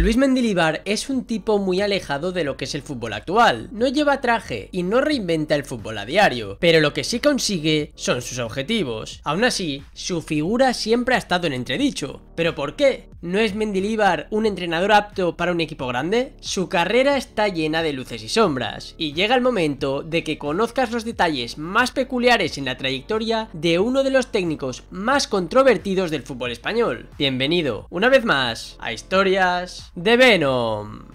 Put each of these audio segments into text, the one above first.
Luis Mendilibar es un tipo muy alejado de lo que es el fútbol actual. No lleva traje y no reinventa el fútbol a diario, pero lo que sí consigue son sus objetivos. Aún así, su figura siempre ha estado en entredicho. ¿Pero por qué? ¿No es Mendilibar un entrenador apto para un equipo grande? Su carrera está llena de luces y sombras, y llega el momento de que conozcas los detalles más peculiares en la trayectoria de uno de los técnicos más controvertidos del fútbol español. Bienvenido, una vez más, a Historias de Venom.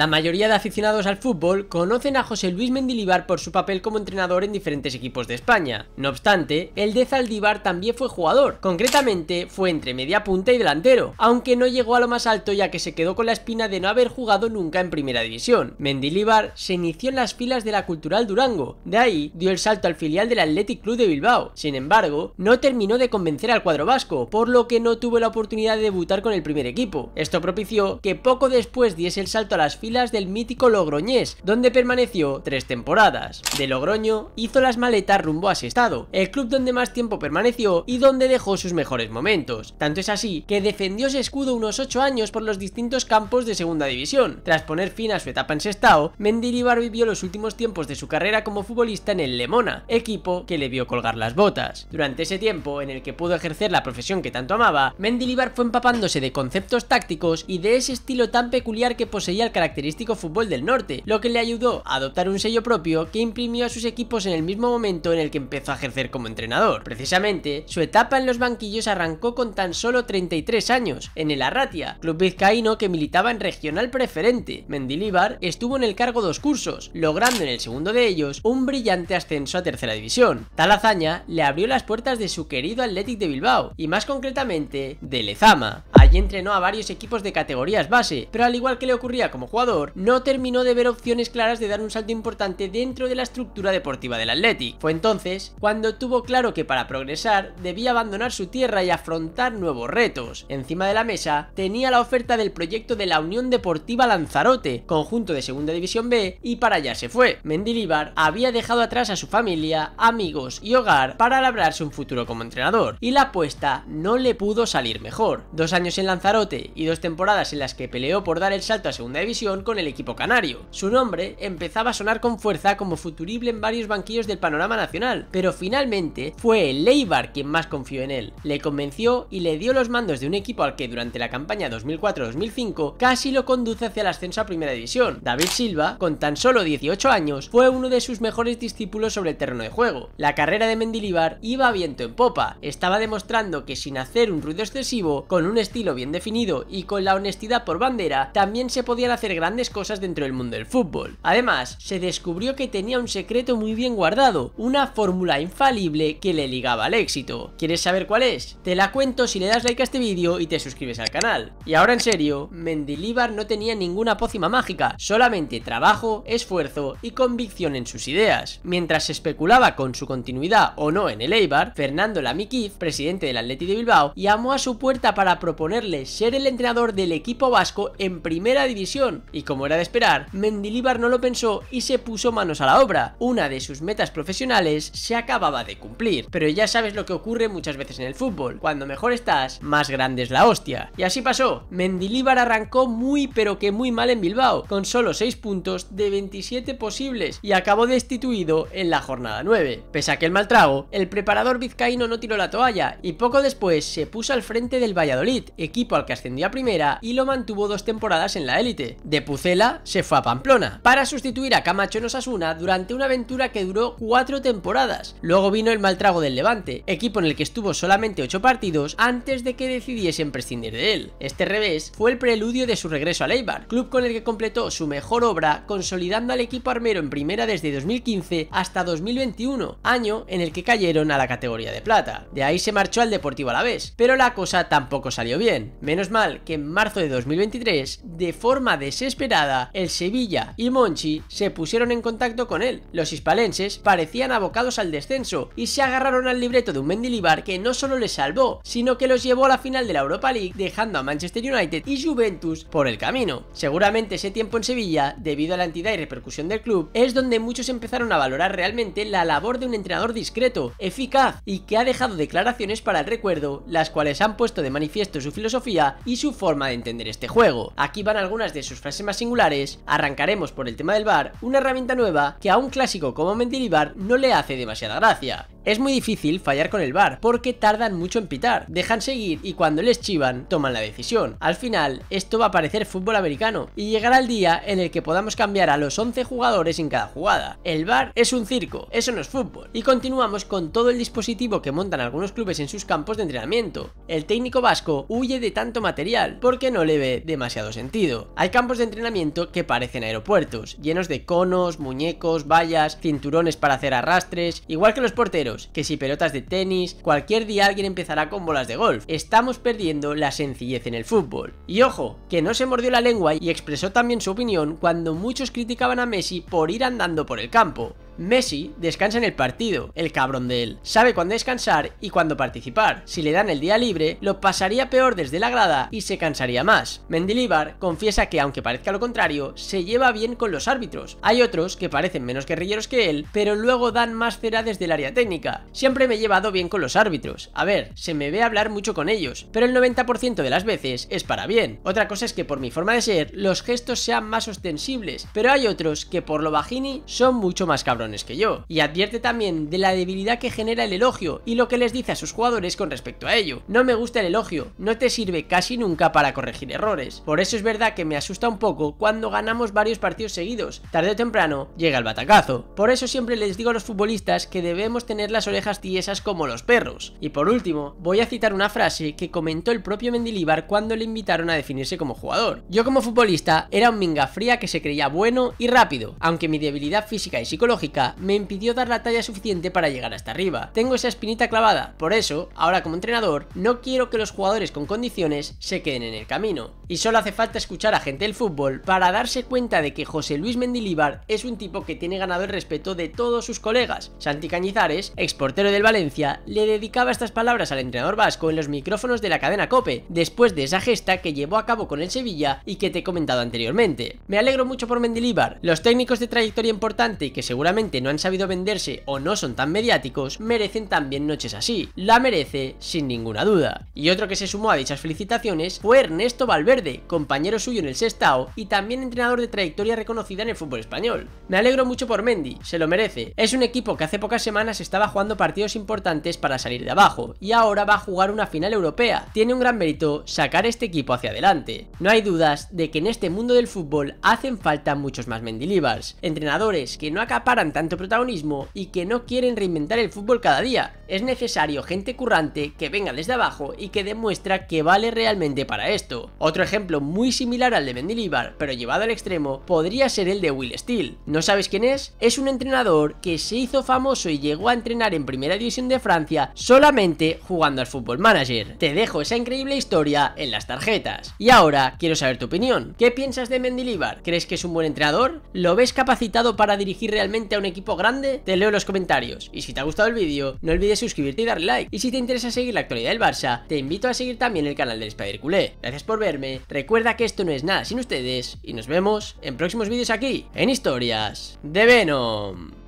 La mayoría de aficionados al fútbol conocen a José Luis Mendilibar por su papel como entrenador en diferentes equipos de España. No obstante, el de Zaldívar también fue jugador, concretamente fue entre media punta y delantero, aunque no llegó a lo más alto ya que se quedó con la espina de no haber jugado nunca en primera división. Mendilibar se inició en las filas de la Cultural Durango, de ahí dio el salto al filial del Athletic Club de Bilbao. Sin embargo, no terminó de convencer al cuadro vasco, por lo que no tuvo la oportunidad de debutar con el primer equipo. Esto propició que poco después diese el salto a las filas del mítico Logroñés, donde permaneció tres temporadas. De Logroño hizo las maletas rumbo a Sestado, el club donde más tiempo permaneció y donde dejó sus mejores momentos. Tanto es así que defendió ese escudo unos ocho años por los distintos campos de segunda división. Tras poner fin a su etapa en Sestao, Mendilibar vivió los últimos tiempos de su carrera como futbolista en el Lemona, equipo que le vio colgar las botas. Durante ese tiempo, en el que pudo ejercer la profesión que tanto amaba, Mendilibar fue empapándose de conceptos tácticos y de ese estilo tan peculiar que poseía el carácter característico fútbol del norte, lo que le ayudó a adoptar un sello propio que imprimió a sus equipos en el mismo momento en el que empezó a ejercer como entrenador. Precisamente, su etapa en los banquillos arrancó con tan solo 33 años, en el Arratia, club vizcaíno que militaba en regional preferente. Mendilibar estuvo en el cargo dos cursos, logrando en el segundo de ellos un brillante ascenso a tercera división. Tal hazaña le abrió las puertas de su querido Athletic de Bilbao, y más concretamente de Lezama y entrenó a varios equipos de categorías base, pero al igual que le ocurría como jugador, no terminó de ver opciones claras de dar un salto importante dentro de la estructura deportiva del Athletic. Fue entonces cuando tuvo claro que para progresar debía abandonar su tierra y afrontar nuevos retos. Encima de la mesa tenía la oferta del proyecto de la Unión Deportiva Lanzarote, conjunto de Segunda División B, y para allá se fue. Mendilibar había dejado atrás a su familia, amigos y hogar para labrarse un futuro como entrenador, y la apuesta no le pudo salir mejor. Dos años en Lanzarote y dos temporadas en las que peleó por dar el salto a segunda división con el equipo canario. Su nombre empezaba a sonar con fuerza como futurible en varios banquillos del panorama nacional, pero finalmente fue el Leibar quien más confió en él. Le convenció y le dio los mandos de un equipo al que durante la campaña 2004-2005 casi lo conduce hacia el ascenso a primera división. David Silva, con tan solo 18 años, fue uno de sus mejores discípulos sobre el terreno de juego. La carrera de Mendilibar iba a viento en popa, estaba demostrando que sin hacer un ruido excesivo, con un estilo bien definido y con la honestidad por bandera, también se podían hacer grandes cosas dentro del mundo del fútbol. Además, se descubrió que tenía un secreto muy bien guardado, una fórmula infalible que le ligaba al éxito. ¿Quieres saber cuál es? Te la cuento si le das like a este vídeo y te suscribes al canal. Y ahora en serio, Mendilibar no tenía ninguna pócima mágica, solamente trabajo, esfuerzo y convicción en sus ideas. Mientras se especulaba con su continuidad o no en el Eibar, Fernando Lamikiz presidente del Atleti de Bilbao, llamó a su puerta para proponer ser el entrenador del equipo vasco en primera división, y como era de esperar, Mendilibar no lo pensó y se puso manos a la obra. Una de sus metas profesionales se acababa de cumplir, pero ya sabes lo que ocurre muchas veces en el fútbol, cuando mejor estás, más grande es la hostia. Y así pasó, Mendilibar arrancó muy pero que muy mal en Bilbao, con solo 6 puntos de 27 posibles y acabó destituido en la jornada 9. Pese a que mal trago, el preparador vizcaíno no tiró la toalla y poco después se puso al frente del Valladolid equipo al que ascendió a primera y lo mantuvo dos temporadas en la élite. De Pucela se fue a Pamplona para sustituir a Camacho en Osasuna durante una aventura que duró cuatro temporadas. Luego vino el mal del Levante, equipo en el que estuvo solamente ocho partidos antes de que decidiesen prescindir de él. Este revés fue el preludio de su regreso al Eibar, club con el que completó su mejor obra consolidando al equipo armero en primera desde 2015 hasta 2021, año en el que cayeron a la categoría de plata. De ahí se marchó al Deportivo Alavés, pero la cosa tampoco salió bien. Menos mal que en marzo de 2023, de forma desesperada, el Sevilla y Monchi se pusieron en contacto con él. Los hispalenses parecían abocados al descenso y se agarraron al libreto de un Mendilibar que no solo les salvó, sino que los llevó a la final de la Europa League dejando a Manchester United y Juventus por el camino. Seguramente ese tiempo en Sevilla, debido a la entidad y repercusión del club, es donde muchos empezaron a valorar realmente la labor de un entrenador discreto, eficaz y que ha dejado declaraciones para el recuerdo, las cuales han puesto de manifiesto su filosofía y su forma de entender este juego. Aquí van algunas de sus frases más singulares, arrancaremos por el tema del bar, una herramienta nueva que a un clásico como Mentiribar no le hace demasiada gracia. Es muy difícil fallar con el bar porque tardan mucho en pitar, dejan seguir y cuando les chivan toman la decisión. Al final esto va a parecer fútbol americano y llegará el día en el que podamos cambiar a los 11 jugadores en cada jugada. El bar es un circo, eso no es fútbol. Y continuamos con todo el dispositivo que montan algunos clubes en sus campos de entrenamiento. El técnico vasco huye de tanto material porque no le ve demasiado sentido. Hay campos de entrenamiento que parecen aeropuertos, llenos de conos, muñecos, vallas, cinturones para hacer arrastres, igual que los porteros que si pelotas de tenis, cualquier día alguien empezará con bolas de golf. Estamos perdiendo la sencillez en el fútbol. Y ojo, que no se mordió la lengua y expresó también su opinión cuando muchos criticaban a Messi por ir andando por el campo. Messi descansa en el partido, el cabrón de él. Sabe cuándo descansar y cuándo participar. Si le dan el día libre, lo pasaría peor desde la grada y se cansaría más. Mendilibar confiesa que, aunque parezca lo contrario, se lleva bien con los árbitros. Hay otros que parecen menos guerrilleros que él, pero luego dan más cera desde el área técnica. Siempre me he llevado bien con los árbitros. A ver, se me ve hablar mucho con ellos, pero el 90% de las veces es para bien. Otra cosa es que por mi forma de ser, los gestos sean más ostensibles, pero hay otros que por lo bajini son mucho más cabrones que yo. Y advierte también de la debilidad que genera el elogio y lo que les dice a sus jugadores con respecto a ello. No me gusta el elogio, no te sirve casi nunca para corregir errores. Por eso es verdad que me asusta un poco cuando ganamos varios partidos seguidos. Tarde o temprano llega el batacazo. Por eso siempre les digo a los futbolistas que debemos tener las orejas tiesas como los perros. Y por último, voy a citar una frase que comentó el propio Mendilibar cuando le invitaron a definirse como jugador. Yo como futbolista era un minga fría que se creía bueno y rápido, aunque mi debilidad física y psicológica me impidió dar la talla suficiente para llegar hasta arriba. Tengo esa espinita clavada, por eso, ahora como entrenador, no quiero que los jugadores con condiciones se queden en el camino. Y solo hace falta escuchar a gente del fútbol para darse cuenta de que José Luis Mendilibar es un tipo que tiene ganado el respeto de todos sus colegas. Santi Cañizares, exportero del Valencia, le dedicaba estas palabras al entrenador vasco en los micrófonos de la cadena COPE, después de esa gesta que llevó a cabo con el Sevilla y que te he comentado anteriormente. Me alegro mucho por Mendilibar, los técnicos de trayectoria importante y que seguramente no han sabido venderse o no son tan mediáticos, merecen también noches así. La merece sin ninguna duda. Y otro que se sumó a dichas felicitaciones fue Ernesto Valverde, compañero suyo en el Sestao y también entrenador de trayectoria reconocida en el fútbol español. Me alegro mucho por Mendy, se lo merece. Es un equipo que hace pocas semanas estaba jugando partidos importantes para salir de abajo y ahora va a jugar una final europea. Tiene un gran mérito sacar este equipo hacia adelante. No hay dudas de que en este mundo del fútbol hacen falta muchos más Mendilibars, entrenadores que no acaparan tanto protagonismo y que no quieren reinventar el fútbol cada día. Es necesario gente currante que venga desde abajo y que demuestra que vale realmente para esto. Otro ejemplo muy similar al de Mendilibar, pero llevado al extremo, podría ser el de Will Steele. ¿No sabes quién es? Es un entrenador que se hizo famoso y llegó a entrenar en Primera División de Francia solamente jugando al Fútbol Manager. Te dejo esa increíble historia en las tarjetas. Y ahora quiero saber tu opinión. ¿Qué piensas de Mendilibar? ¿Crees que es un buen entrenador? ¿Lo ves capacitado para dirigir realmente a un equipo grande, te leo los comentarios. Y si te ha gustado el vídeo, no olvides suscribirte y darle like. Y si te interesa seguir la actualidad del Barça, te invito a seguir también el canal del Spider Culé. Gracias por verme, recuerda que esto no es nada sin ustedes, y nos vemos en próximos vídeos aquí, en Historias de Venom.